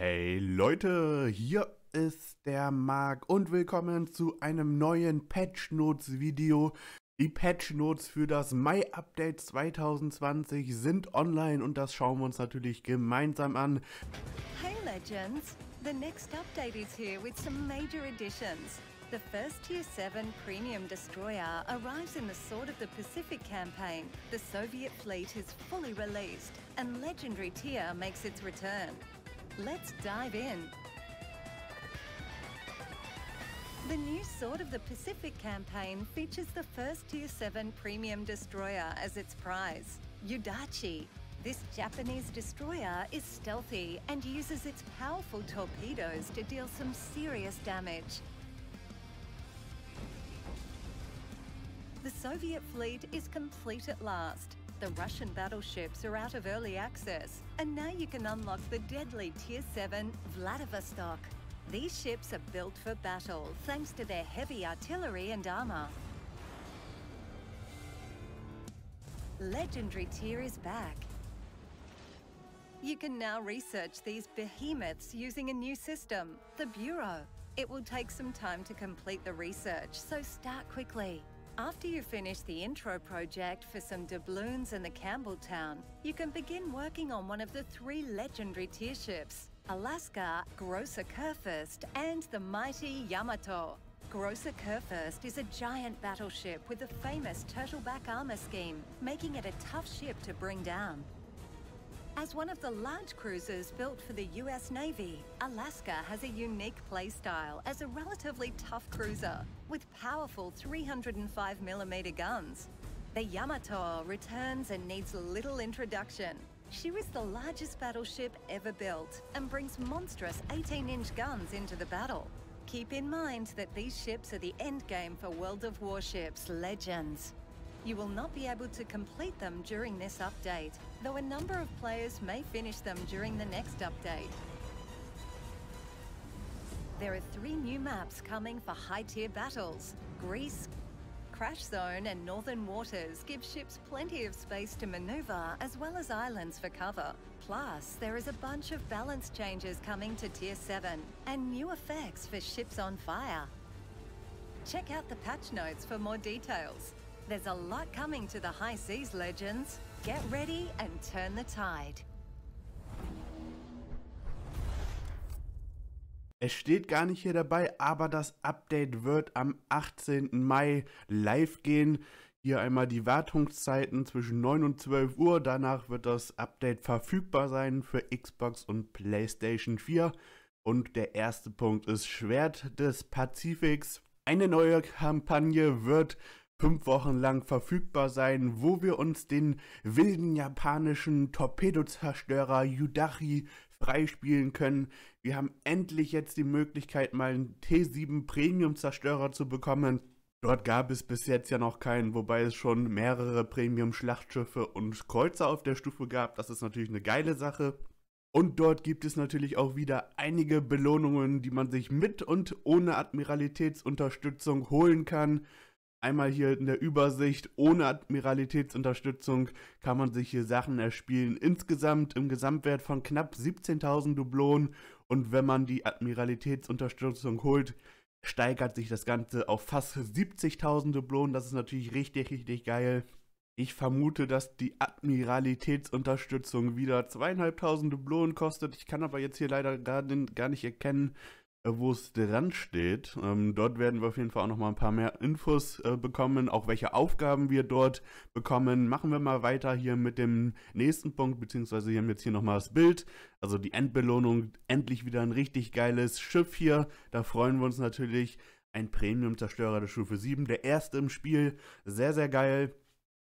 Hey Leute, hier ist der Marc und willkommen zu einem neuen Patch Notes Video. Die Patch Notes für das Mai Update 2020 sind online und das schauen wir uns natürlich gemeinsam an. Hey Legends, the next update is here with some major additions. The first Tier 7 Premium Destroyer arrives in the Sword of the Pacific campaign. The Soviet fleet is fully released and Legendary Tier makes its return. Let's dive in. The new Sword of the Pacific campaign features the first Tier 7 premium destroyer as its prize, Yudachi. This Japanese destroyer is stealthy and uses its powerful torpedoes to deal some serious damage. The Soviet fleet is complete at last, the Russian battleships are out of early access, and now you can unlock the deadly Tier 7 Vladivostok. These ships are built for battle thanks to their heavy artillery and armour. Legendary Tier is back. You can now research these behemoths using a new system, the Bureau. It will take some time to complete the research, so start quickly. After you finish the intro project for some doubloons in the Campbelltown, you can begin working on one of the three legendary tier ships, Alaska, Grosser Kurfürst, and the mighty Yamato. Grosser Kurfürst is a giant battleship with the famous turtleback armor scheme, making it a tough ship to bring down. As one of the large cruisers built for the US Navy, Alaska has a unique playstyle as a relatively tough cruiser with powerful 305mm guns. The Yamato returns and needs little introduction. She was the largest battleship ever built and brings monstrous 18-inch guns into the battle. Keep in mind that these ships are the endgame for World of Warships legends. You will not be able to complete them during this update, though a number of players may finish them during the next update. There are three new maps coming for high-tier battles. Greece, Crash Zone and Northern Waters give ships plenty of space to manoeuvre as well as islands for cover. Plus, there is a bunch of balance changes coming to Tier 7 and new effects for ships on fire. Check out the patch notes for more details. There's a lot coming to the high seas, legends. Get ready and turn the tide. Es steht gar nicht hier dabei, aber das Update wird am 18. Mai live gehen. Hier einmal die Wartungszeiten zwischen 9 und 12 Uhr. Danach wird das Update verfügbar sein für Xbox und PlayStation 4. Und der erste Punkt ist Schwert des Pazifiks. Eine neue Kampagne wird fünf Wochen lang verfügbar sein, wo wir uns den wilden japanischen Torpedozerstörer Yudachi freispielen können. Wir haben endlich jetzt die Möglichkeit, mal einen T7 Premium Zerstörer zu bekommen. Dort gab es bis jetzt ja noch keinen, wobei es schon mehrere Premium-Schlachtschiffe und Kreuzer auf der Stufe gab. Das ist natürlich eine geile Sache. Und dort gibt es natürlich auch wieder einige Belohnungen, die man sich mit und ohne Admiralitätsunterstützung holen kann. Einmal hier in der Übersicht, ohne Admiralitätsunterstützung kann man sich hier Sachen erspielen. Insgesamt im Gesamtwert von knapp 17.000 Dublonen. Und wenn man die Admiralitätsunterstützung holt, steigert sich das Ganze auf fast 70.000 Dublonen. Das ist natürlich richtig, richtig geil. Ich vermute, dass die Admiralitätsunterstützung wieder 2.500 Dublonen kostet. Ich kann aber jetzt hier leider gar nicht erkennen, äh, wo es dran steht. Ähm, dort werden wir auf jeden Fall auch noch mal ein paar mehr Infos äh, bekommen, auch welche Aufgaben wir dort bekommen. Machen wir mal weiter hier mit dem nächsten Punkt, beziehungsweise hier haben jetzt hier noch mal das Bild, also die Endbelohnung. Endlich wieder ein richtig geiles Schiff hier. Da freuen wir uns natürlich. Ein Premium-Zerstörer der Stufe 7, der erste im Spiel. Sehr, sehr geil.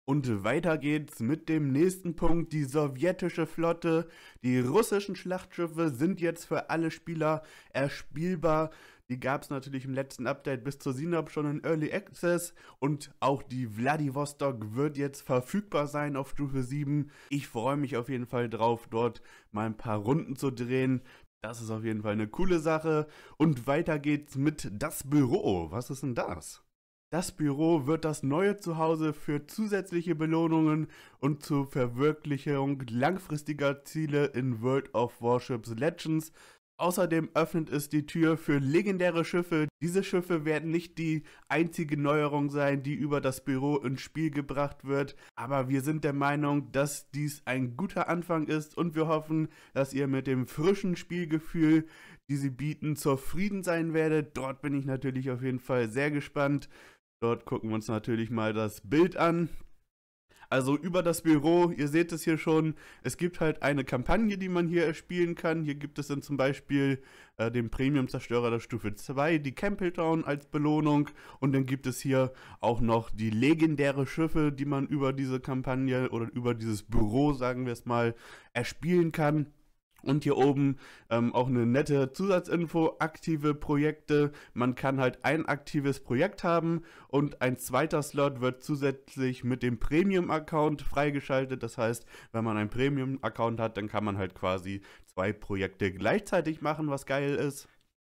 Und weiter geht's mit dem nächsten Punkt. Die sowjetische Flotte, die russischen Schlachtschiffe sind jetzt für alle Spieler erspielbar. Die gab es natürlich im letzten Update bis zur Sinop schon in Early Access und auch die Vladivostok wird jetzt verfügbar sein auf Stufe 7. Ich freue mich auf jeden Fall drauf, dort mal ein paar Runden zu drehen. Das ist auf jeden Fall eine coole Sache. Und weiter geht's mit das Büro. Was ist denn das? Das Büro wird das neue Zuhause für zusätzliche Belohnungen und zur Verwirklichung langfristiger Ziele in World of Warships Legends. Außerdem öffnet es die Tür für legendäre Schiffe. Diese Schiffe werden nicht die einzige Neuerung sein, die über das Büro ins Spiel gebracht wird, aber wir sind der Meinung, dass dies ein guter Anfang ist und wir hoffen, dass ihr mit dem frischen Spielgefühl, die sie bieten, zufrieden sein werdet. Dort bin ich natürlich auf jeden Fall sehr gespannt. Dort gucken wir uns natürlich mal das Bild an. Also über das Büro, ihr seht es hier schon, es gibt halt eine Kampagne, die man hier erspielen kann. Hier gibt es dann zum Beispiel äh, den Premium-Zerstörer der Stufe 2, die Campbelltown als Belohnung. Und dann gibt es hier auch noch die legendäre Schiffe, die man über diese Kampagne oder über dieses Büro, sagen wir es mal, erspielen kann. Und hier oben ähm, auch eine nette Zusatzinfo, aktive Projekte. Man kann halt ein aktives Projekt haben und ein zweiter Slot wird zusätzlich mit dem Premium-Account freigeschaltet. Das heißt, wenn man einen Premium-Account hat, dann kann man halt quasi zwei Projekte gleichzeitig machen, was geil ist.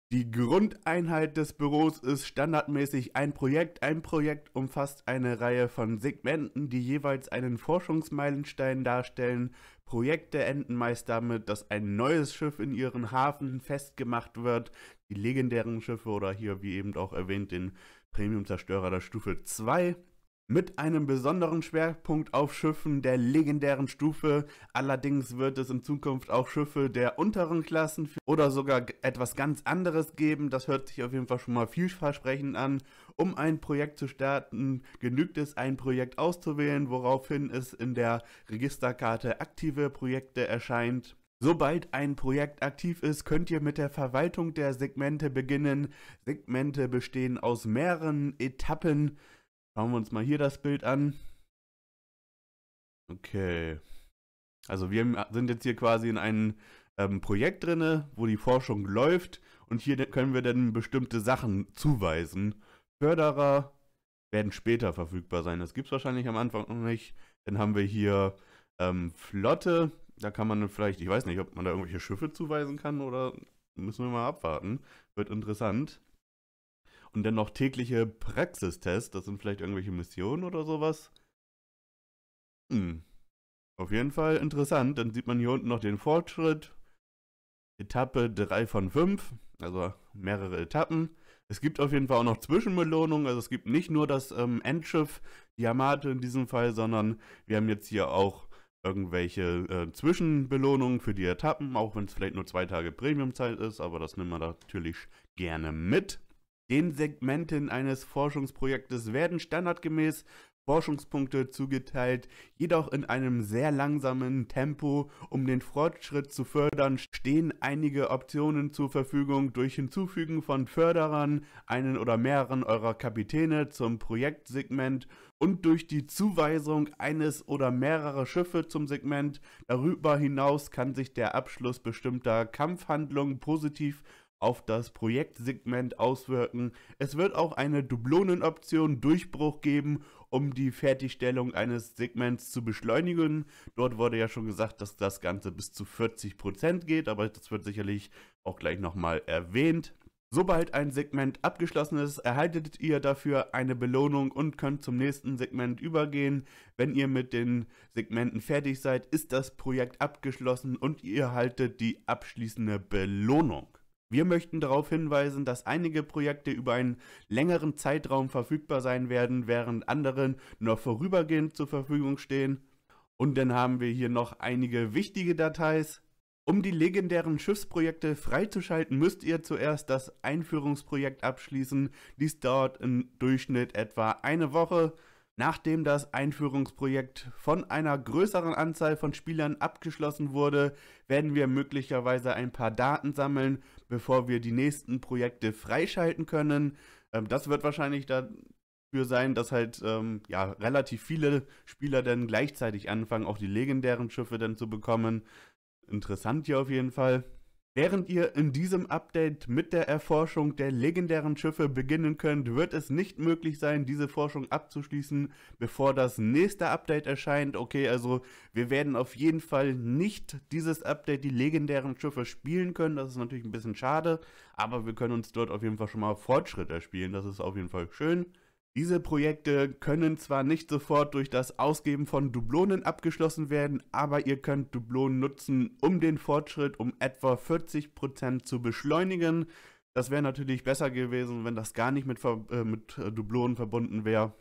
Die Grundeinheit des Büros ist standardmäßig ein Projekt. Ein Projekt umfasst eine Reihe von Segmenten, die jeweils einen Forschungsmeilenstein darstellen. Projekte enden meist damit, dass ein neues Schiff in ihren Hafen festgemacht wird. Die legendären Schiffe oder hier, wie eben auch erwähnt, den Premium-Zerstörer der Stufe 2 mit einem besonderen Schwerpunkt auf Schiffen der legendären Stufe. Allerdings wird es in Zukunft auch Schiffe der unteren Klassen oder sogar etwas ganz anderes geben. Das hört sich auf jeden Fall schon mal vielversprechend an. Um ein Projekt zu starten, genügt es, ein Projekt auszuwählen, woraufhin es in der Registerkarte aktive Projekte erscheint. Sobald ein Projekt aktiv ist, könnt ihr mit der Verwaltung der Segmente beginnen. Segmente bestehen aus mehreren Etappen. Schauen wir uns mal hier das Bild an. Okay. Also wir sind jetzt hier quasi in einem ähm, Projekt drin, wo die Forschung läuft und hier können wir dann bestimmte Sachen zuweisen. Förderer werden später verfügbar sein. Das gibt es wahrscheinlich am Anfang noch nicht. Dann haben wir hier ähm, Flotte. Da kann man vielleicht, ich weiß nicht, ob man da irgendwelche Schiffe zuweisen kann oder müssen wir mal abwarten. Wird interessant. Und dann noch tägliche Praxistests, das sind vielleicht irgendwelche Missionen oder sowas. Hm. Auf jeden Fall interessant, dann sieht man hier unten noch den Fortschritt. Etappe 3 von 5, also mehrere Etappen. Es gibt auf jeden Fall auch noch Zwischenbelohnungen, also es gibt nicht nur das ähm, Endschiff Diamante in diesem Fall, sondern wir haben jetzt hier auch irgendwelche äh, Zwischenbelohnungen für die Etappen, auch wenn es vielleicht nur zwei Tage Premium-Zeit ist, aber das nehmen wir natürlich gerne mit den Segmenten eines Forschungsprojektes werden standardgemäß Forschungspunkte zugeteilt, jedoch in einem sehr langsamen Tempo. Um den Fortschritt zu fördern, stehen einige Optionen zur Verfügung durch Hinzufügen von Förderern, einen oder mehreren eurer Kapitäne zum Projektsegment und durch die Zuweisung eines oder mehrerer Schiffe zum Segment. Darüber hinaus kann sich der Abschluss bestimmter Kampfhandlungen positiv auf das Projektsegment auswirken. Es wird auch eine Dublonenoption Durchbruch geben, um die Fertigstellung eines Segments zu beschleunigen. Dort wurde ja schon gesagt, dass das Ganze bis zu 40% geht, aber das wird sicherlich auch gleich nochmal erwähnt. Sobald ein Segment abgeschlossen ist, erhaltet ihr dafür eine Belohnung und könnt zum nächsten Segment übergehen. Wenn ihr mit den Segmenten fertig seid, ist das Projekt abgeschlossen und ihr erhaltet die abschließende Belohnung. Wir möchten darauf hinweisen, dass einige Projekte über einen längeren Zeitraum verfügbar sein werden, während andere nur vorübergehend zur Verfügung stehen. Und dann haben wir hier noch einige wichtige Dateis. Um die legendären Schiffsprojekte freizuschalten, müsst ihr zuerst das Einführungsprojekt abschließen. Dies dauert im Durchschnitt etwa eine Woche. Nachdem das Einführungsprojekt von einer größeren Anzahl von Spielern abgeschlossen wurde, werden wir möglicherweise ein paar Daten sammeln, bevor wir die nächsten Projekte freischalten können. Ähm, das wird wahrscheinlich dafür sein, dass halt ähm, ja, relativ viele Spieler dann gleichzeitig anfangen, auch die legendären Schiffe dann zu bekommen. Interessant hier auf jeden Fall. Während ihr in diesem Update mit der Erforschung der legendären Schiffe beginnen könnt, wird es nicht möglich sein, diese Forschung abzuschließen, bevor das nächste Update erscheint. Okay, also wir werden auf jeden Fall nicht dieses Update die legendären Schiffe spielen können. Das ist natürlich ein bisschen schade, aber wir können uns dort auf jeden Fall schon mal Fortschritt erspielen. Das ist auf jeden Fall schön. Diese Projekte können zwar nicht sofort durch das Ausgeben von Dublonen abgeschlossen werden, aber ihr könnt Dublonen nutzen, um den Fortschritt um etwa 40% zu beschleunigen. Das wäre natürlich besser gewesen, wenn das gar nicht mit, äh, mit äh, Dublonen verbunden wäre.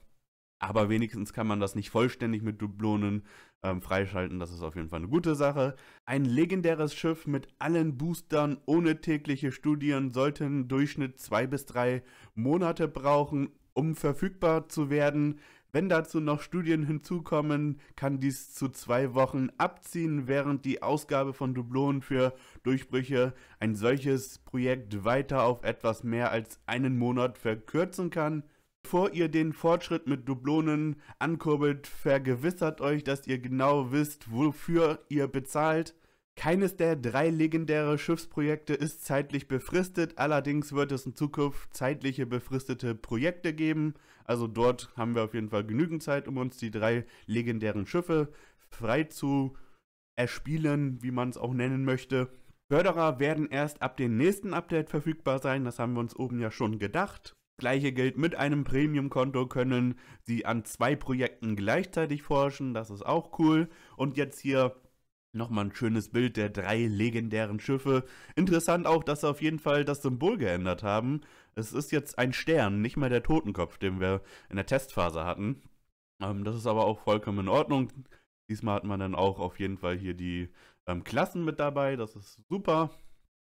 Aber wenigstens kann man das nicht vollständig mit Dublonen ähm, freischalten. Das ist auf jeden Fall eine gute Sache. Ein legendäres Schiff mit allen Boostern ohne tägliche Studien sollte im Durchschnitt zwei bis drei Monate brauchen, um verfügbar zu werden. Wenn dazu noch Studien hinzukommen, kann dies zu zwei Wochen abziehen, während die Ausgabe von Dublonen für Durchbrüche ein solches Projekt weiter auf etwas mehr als einen Monat verkürzen kann. Bevor ihr den Fortschritt mit Dublonen ankurbelt, vergewissert euch, dass ihr genau wisst, wofür ihr bezahlt. Keines der drei legendären Schiffsprojekte ist zeitlich befristet, allerdings wird es in Zukunft zeitliche befristete Projekte geben. Also dort haben wir auf jeden Fall genügend Zeit, um uns die drei legendären Schiffe frei zu erspielen, wie man es auch nennen möchte. Förderer werden erst ab dem nächsten Update verfügbar sein, das haben wir uns oben ja schon gedacht. Gleiche gilt mit einem Premium-Konto können Sie an zwei Projekten gleichzeitig forschen, das ist auch cool. Und jetzt hier Nochmal ein schönes Bild der drei legendären Schiffe. Interessant auch, dass sie auf jeden Fall das Symbol geändert haben. Es ist jetzt ein Stern, nicht mehr der Totenkopf, den wir in der Testphase hatten. Ähm, das ist aber auch vollkommen in Ordnung. Diesmal hat man dann auch auf jeden Fall hier die ähm, Klassen mit dabei. Das ist super.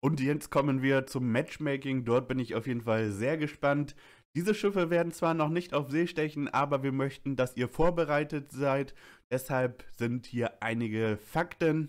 Und jetzt kommen wir zum Matchmaking. Dort bin ich auf jeden Fall sehr gespannt. Diese Schiffe werden zwar noch nicht auf See stechen, aber wir möchten, dass ihr vorbereitet seid. Deshalb sind hier einige Fakten.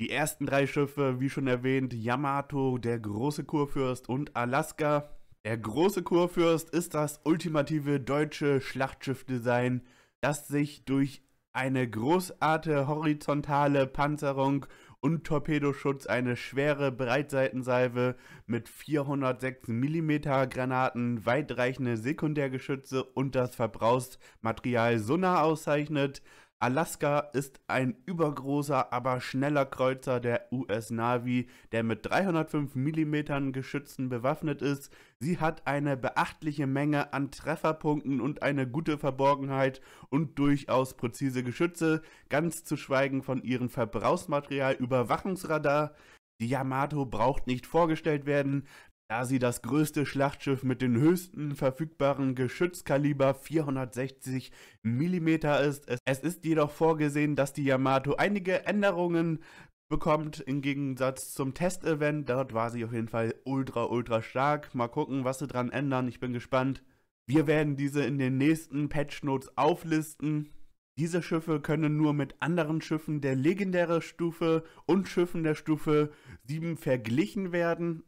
Die ersten drei Schiffe, wie schon erwähnt, Yamato, der große Kurfürst und Alaska. Der große Kurfürst ist das ultimative deutsche Schlachtschiffdesign, das sich durch eine großartige horizontale Panzerung und Torpedoschutz eine schwere Breitseitensalve mit 406 mm Granaten, weitreichende Sekundärgeschütze und das Verbrauchsmaterial Sunna auszeichnet. Alaska ist ein übergroßer, aber schneller Kreuzer der US Navy, der mit 305 mm Geschützen bewaffnet ist. Sie hat eine beachtliche Menge an Trefferpunkten und eine gute Verborgenheit und durchaus präzise Geschütze, ganz zu schweigen von ihrem Verbrauchsmaterial Überwachungsradar. Die Yamato braucht nicht vorgestellt werden, da sie das größte Schlachtschiff mit den höchsten verfügbaren Geschützkaliber 460 mm ist. Es ist jedoch vorgesehen, dass die Yamato einige Änderungen bekommt im Gegensatz zum Test-Event. Dort war sie auf jeden Fall ultra, ultra stark. Mal gucken, was sie dran ändern. Ich bin gespannt. Wir werden diese in den nächsten Patch Notes auflisten. Diese Schiffe können nur mit anderen Schiffen der legendären Stufe und Schiffen der Stufe 7 verglichen werden.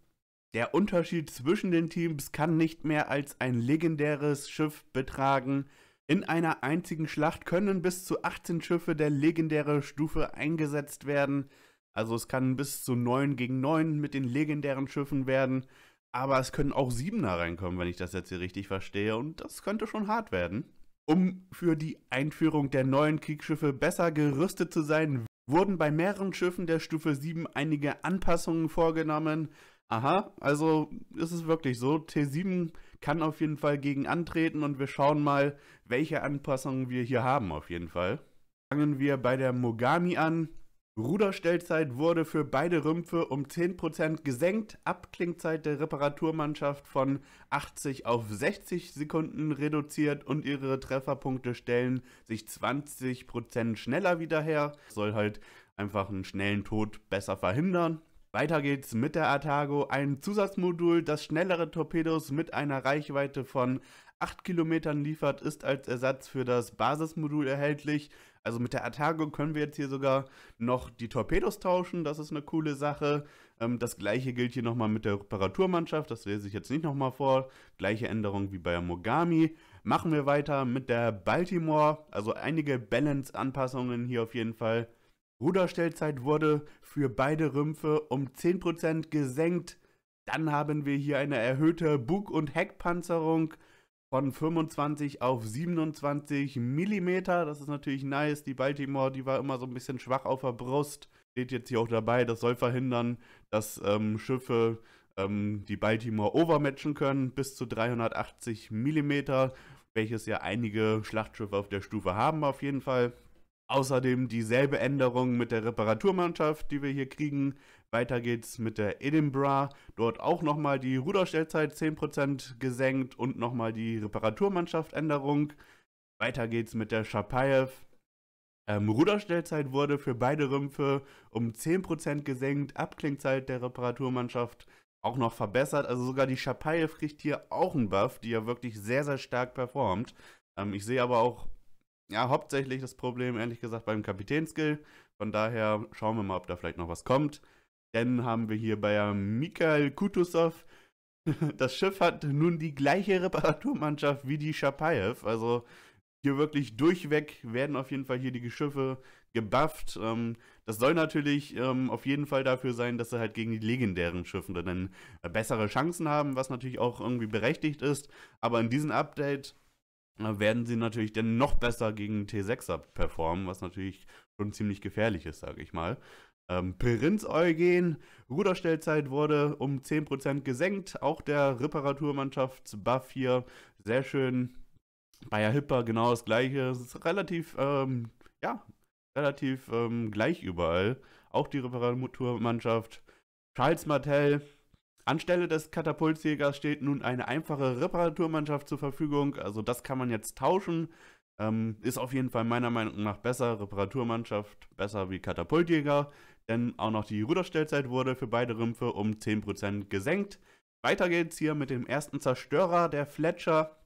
Der Unterschied zwischen den Teams kann nicht mehr als ein legendäres Schiff betragen. In einer einzigen Schlacht können bis zu 18 Schiffe der legendären Stufe eingesetzt werden. Also es kann bis zu 9 gegen 9 mit den legendären Schiffen werden. Aber es können auch 7er reinkommen, wenn ich das jetzt hier richtig verstehe. Und das könnte schon hart werden. Um für die Einführung der neuen Kriegsschiffe besser gerüstet zu sein, wurden bei mehreren Schiffen der Stufe 7 einige Anpassungen vorgenommen. Aha, also ist es wirklich so. T7 kann auf jeden Fall gegen antreten und wir schauen mal, welche Anpassungen wir hier haben auf jeden Fall. Fangen wir bei der Mogami an. Ruderstellzeit wurde für beide Rümpfe um 10% gesenkt, Abklingzeit der Reparaturmannschaft von 80 auf 60 Sekunden reduziert und ihre Trefferpunkte stellen sich 20% schneller wieder her. Soll halt einfach einen schnellen Tod besser verhindern. Weiter geht's mit der Artago, ein Zusatzmodul, das schnellere Torpedos mit einer Reichweite von 8 Kilometern liefert, ist als Ersatz für das Basismodul erhältlich. Also mit der Artago können wir jetzt hier sogar noch die Torpedos tauschen, das ist eine coole Sache. Ähm, das gleiche gilt hier nochmal mit der Reparaturmannschaft, das lese ich jetzt nicht nochmal vor. Gleiche Änderung wie bei der Mogami. Machen wir weiter mit der Baltimore, also einige Balance-Anpassungen hier auf jeden Fall. Ruderstellzeit wurde für beide Rümpfe um 10% gesenkt. Dann haben wir hier eine erhöhte Bug- und Heckpanzerung von 25 auf 27 mm. Das ist natürlich nice. Die Baltimore, die war immer so ein bisschen schwach auf der Brust. Steht jetzt hier auch dabei, das soll verhindern, dass ähm, Schiffe ähm, die Baltimore overmatchen können bis zu 380 mm, welches ja einige Schlachtschiffe auf der Stufe haben auf jeden Fall. Außerdem dieselbe Änderung mit der Reparaturmannschaft, die wir hier kriegen. Weiter geht's mit der Edinburgh. Dort auch nochmal die Ruderstellzeit 10% gesenkt und nochmal die Reparaturmannschaft Änderung. Weiter geht's mit der Schapayev. Ähm, Ruderstellzeit wurde für beide Rümpfe um 10% gesenkt. Abklingzeit der Reparaturmannschaft auch noch verbessert. Also sogar die Schapayev kriegt hier auch einen Buff, die ja wirklich sehr, sehr stark performt. Ähm, ich sehe aber auch ja, hauptsächlich das Problem, ehrlich gesagt, beim Kapitänskill. Von daher schauen wir mal, ob da vielleicht noch was kommt. Dann haben wir hier bei Mikhail Kutusov. Das Schiff hat nun die gleiche Reparaturmannschaft wie die Shapayev. Also hier wirklich durchweg werden auf jeden Fall hier die Geschiffe gebufft. Ähm, das soll natürlich ähm, auf jeden Fall dafür sein, dass sie halt gegen die legendären Schiffe dann bessere Chancen haben, was natürlich auch irgendwie berechtigt ist. Aber in diesem Update werden sie natürlich dann noch besser gegen T6er performen, was natürlich schon ziemlich gefährlich ist, sage ich mal. Ähm, Prinz Eugen, Ruderstellzeit wurde um 10% gesenkt, auch der Reparaturmannschaftsbuff hier, sehr schön. Bayer Hipper genau das gleiche, es ist relativ, ähm, ja, relativ ähm, gleich überall. Auch die Reparaturmannschaft. Charles Martel, Anstelle des Katapultjägers steht nun eine einfache Reparaturmannschaft zur Verfügung. Also das kann man jetzt tauschen. Ähm, ist auf jeden Fall meiner Meinung nach besser. Reparaturmannschaft besser wie Katapultjäger. Denn auch noch die Ruderstellzeit wurde für beide Rümpfe um 10% gesenkt. Weiter geht's hier mit dem ersten Zerstörer, der Fletcher.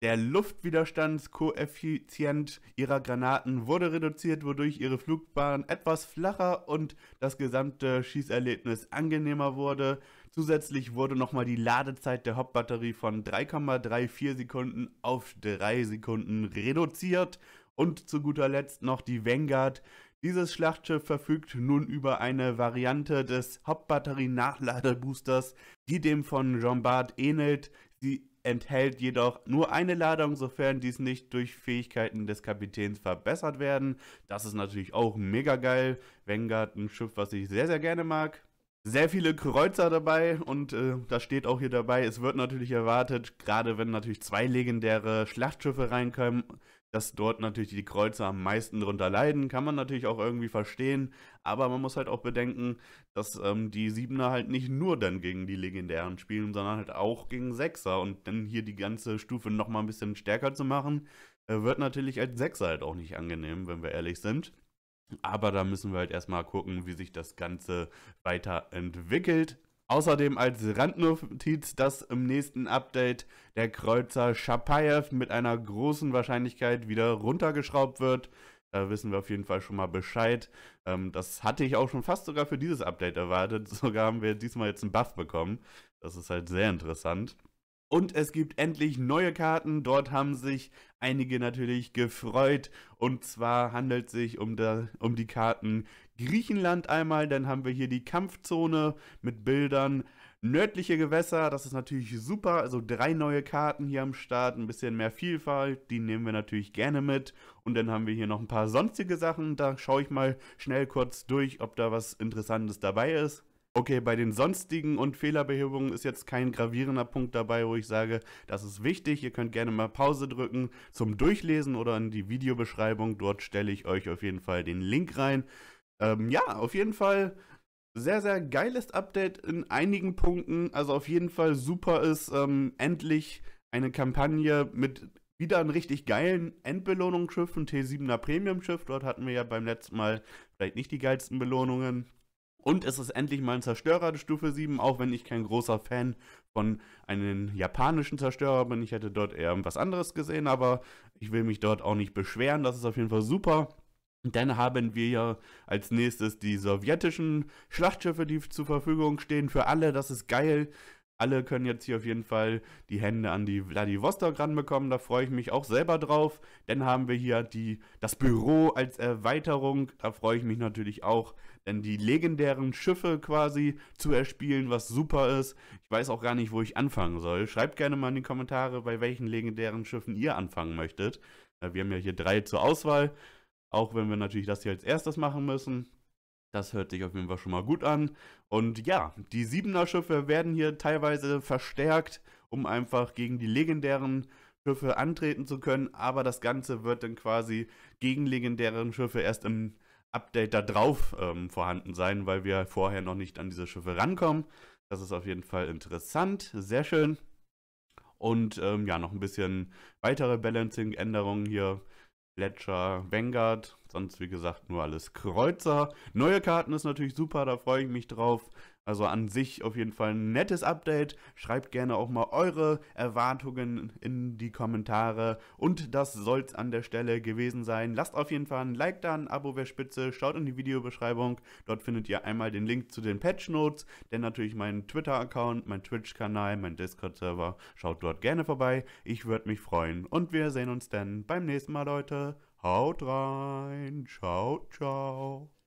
Der Luftwiderstandskoeffizient ihrer Granaten wurde reduziert, wodurch ihre Flugbahn etwas flacher und das gesamte Schießerlebnis angenehmer wurde. Zusätzlich wurde nochmal die Ladezeit der Hauptbatterie von 3,34 Sekunden auf 3 Sekunden reduziert und zu guter Letzt noch die Vanguard. Dieses Schlachtschiff verfügt nun über eine Variante des Hauptbatterie-Nachladeboosters, die dem von Jean Bart ähnelt. Sie enthält jedoch nur eine Ladung, sofern dies nicht durch Fähigkeiten des Kapitäns verbessert werden. Das ist natürlich auch mega geil. Vanguard, ein Schiff, was ich sehr, sehr gerne mag sehr viele Kreuzer dabei und äh, das steht auch hier dabei. Es wird natürlich erwartet, gerade wenn natürlich zwei legendäre Schlachtschiffe reinkommen, dass dort natürlich die Kreuzer am meisten drunter leiden. Kann man natürlich auch irgendwie verstehen, aber man muss halt auch bedenken, dass ähm, die Siebener halt nicht nur dann gegen die Legendären spielen, sondern halt auch gegen Sechser und dann hier die ganze Stufe nochmal ein bisschen stärker zu machen, äh, wird natürlich als Sechser halt auch nicht angenehm, wenn wir ehrlich sind. Aber da müssen wir halt erstmal gucken, wie sich das Ganze weiterentwickelt. Außerdem als Randnotiz, dass im nächsten Update der Kreuzer Shapayev mit einer großen Wahrscheinlichkeit wieder runtergeschraubt wird. Da wissen wir auf jeden Fall schon mal Bescheid. Ähm, das hatte ich auch schon fast sogar für dieses Update erwartet. Sogar haben wir diesmal jetzt einen Buff bekommen. Das ist halt sehr interessant. Und es gibt endlich neue Karten. Dort haben sich einige natürlich gefreut. Und zwar handelt es sich um, der, um die Karten Griechenland einmal. Dann haben wir hier die Kampfzone mit Bildern. Nördliche Gewässer, das ist natürlich super. Also drei neue Karten hier am Start. Ein bisschen mehr Vielfalt. Die nehmen wir natürlich gerne mit. Und dann haben wir hier noch ein paar sonstige Sachen. Da schaue ich mal schnell kurz durch, ob da was Interessantes dabei ist. Okay, bei den sonstigen und Fehlerbehebungen ist jetzt kein gravierender Punkt dabei, wo ich sage, das ist wichtig. Ihr könnt gerne mal Pause drücken zum Durchlesen oder in die Videobeschreibung. Dort stelle ich euch auf jeden Fall den Link rein. Ähm, ja, auf jeden Fall sehr, sehr geiles Update in einigen Punkten. Also auf jeden Fall super ist ähm, endlich eine Kampagne mit wieder einem richtig geilen Endbelohnungsschiff, ein T7er Premium-Schiff. Dort hatten wir ja beim letzten Mal vielleicht nicht die geilsten Belohnungen. Und es ist endlich mal ein Zerstörer der Stufe 7, auch wenn ich kein großer Fan von einem japanischen Zerstörer bin. Ich hätte dort eher was anderes gesehen, aber ich will mich dort auch nicht beschweren. Das ist auf jeden Fall super. Dann haben wir ja als nächstes die sowjetischen Schlachtschiffe, die zur Verfügung stehen für alle. Das ist geil alle können jetzt hier auf jeden Fall die Hände an die Vladivostok ranbekommen. Da freue ich mich auch selber drauf. Dann haben wir hier die, das Büro als Erweiterung. Da freue ich mich natürlich auch, denn die legendären Schiffe quasi zu erspielen, was super ist. Ich weiß auch gar nicht, wo ich anfangen soll. Schreibt gerne mal in die Kommentare, bei welchen legendären Schiffen ihr anfangen möchtet. Äh, wir haben ja hier drei zur Auswahl. Auch wenn wir natürlich das hier als erstes machen müssen. Das hört sich auf jeden Fall schon mal gut an. Und ja, die Siebener Schiffe werden hier teilweise verstärkt, um einfach gegen die legendären Schiffe antreten zu können. Aber das Ganze wird dann quasi gegen legendären Schiffe erst im Update da drauf ähm, vorhanden sein, weil wir vorher noch nicht an diese Schiffe rankommen. Das ist auf jeden Fall interessant, sehr schön. Und ähm, ja, noch ein bisschen weitere Balancing-Änderungen hier Fletcher, Vanguard. Sonst, wie gesagt, nur alles Kreuzer. Neue Karten ist natürlich super, da freue ich mich drauf. Also an sich auf jeden Fall ein nettes Update. Schreibt gerne auch mal eure Erwartungen in die Kommentare. Und das soll es an der Stelle gewesen sein. Lasst auf jeden Fall ein Like da, ein Abo wäre spitze. Schaut in die Videobeschreibung. Dort findet ihr einmal den Link zu den Patch Notes, denn natürlich meinen Twitter-Account, meinen Twitch-Kanal, meinen Discord-Server. Schaut dort gerne vorbei. Ich würde mich freuen. Und wir sehen uns dann beim nächsten Mal, Leute. Haut rein. Ciao, ciao.